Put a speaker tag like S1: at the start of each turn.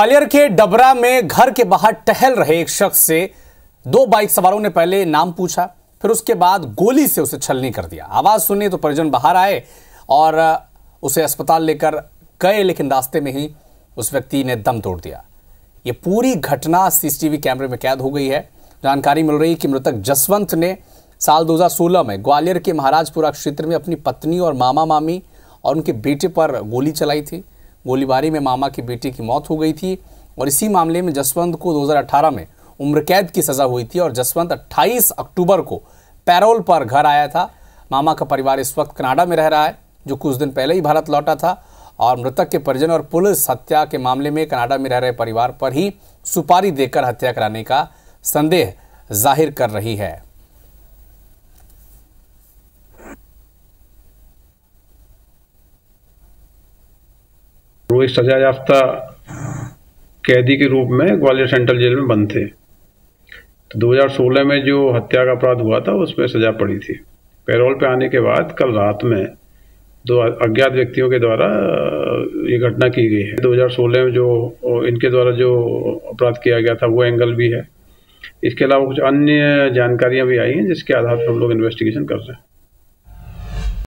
S1: ग्वालियर के डबरा में घर के बाहर टहल रहे एक शख्स से दो बाइक सवारों ने पहले नाम पूछा फिर उसके बाद गोली से उसे छलनी कर दिया आवाज सुनी तो परिजन बाहर आए और उसे अस्पताल लेकर गए लेकिन रास्ते में ही उस व्यक्ति ने दम तोड़ दिया ये पूरी घटना सीसीटीवी कैमरे में कैद हो गई है जानकारी मिल रही कि मृतक जसवंत ने साल 2016 में ग्वालियर के महाराजपुरा क्षेत्र में अपनी पत्नी और मामा मामी और उनके बेटे पर गोली चलाई थी गोलीबारी में मामा की बेटी की मौत हो गई थी और इसी मामले में जसवंत को 2018 में उम्र कैद की सज़ा हुई थी और जसवंत 28 अक्टूबर को पैरोल पर घर आया था मामा का परिवार इस वक्त कनाडा में रह रहा है जो कुछ दिन पहले ही भारत लौटा था और मृतक के परिजन और पुलिस हत्या के मामले में कनाडा में रह रहे परिवार पर ही सुपारी देकर हत्या कराने का संदेह जाहिर कर रही है
S2: वो एक सजा याफ्ता कैदी के रूप में ग्वालियर सेंट्रल जेल में बंद थे तो 2016 में जो हत्या का अपराध हुआ था उसमें सजा पड़ी थी पैरोल पे आने के बाद कल रात में दो अज्ञात व्यक्तियों के द्वारा ये घटना की गई है 2016 में जो इनके द्वारा जो अपराध किया गया था वो एंगल भी है इसके अलावा कुछ अन्य जानकारियां भी आई हैं जिसके आधार पर हम लोग इन्वेस्टिगेशन कर रहे हैं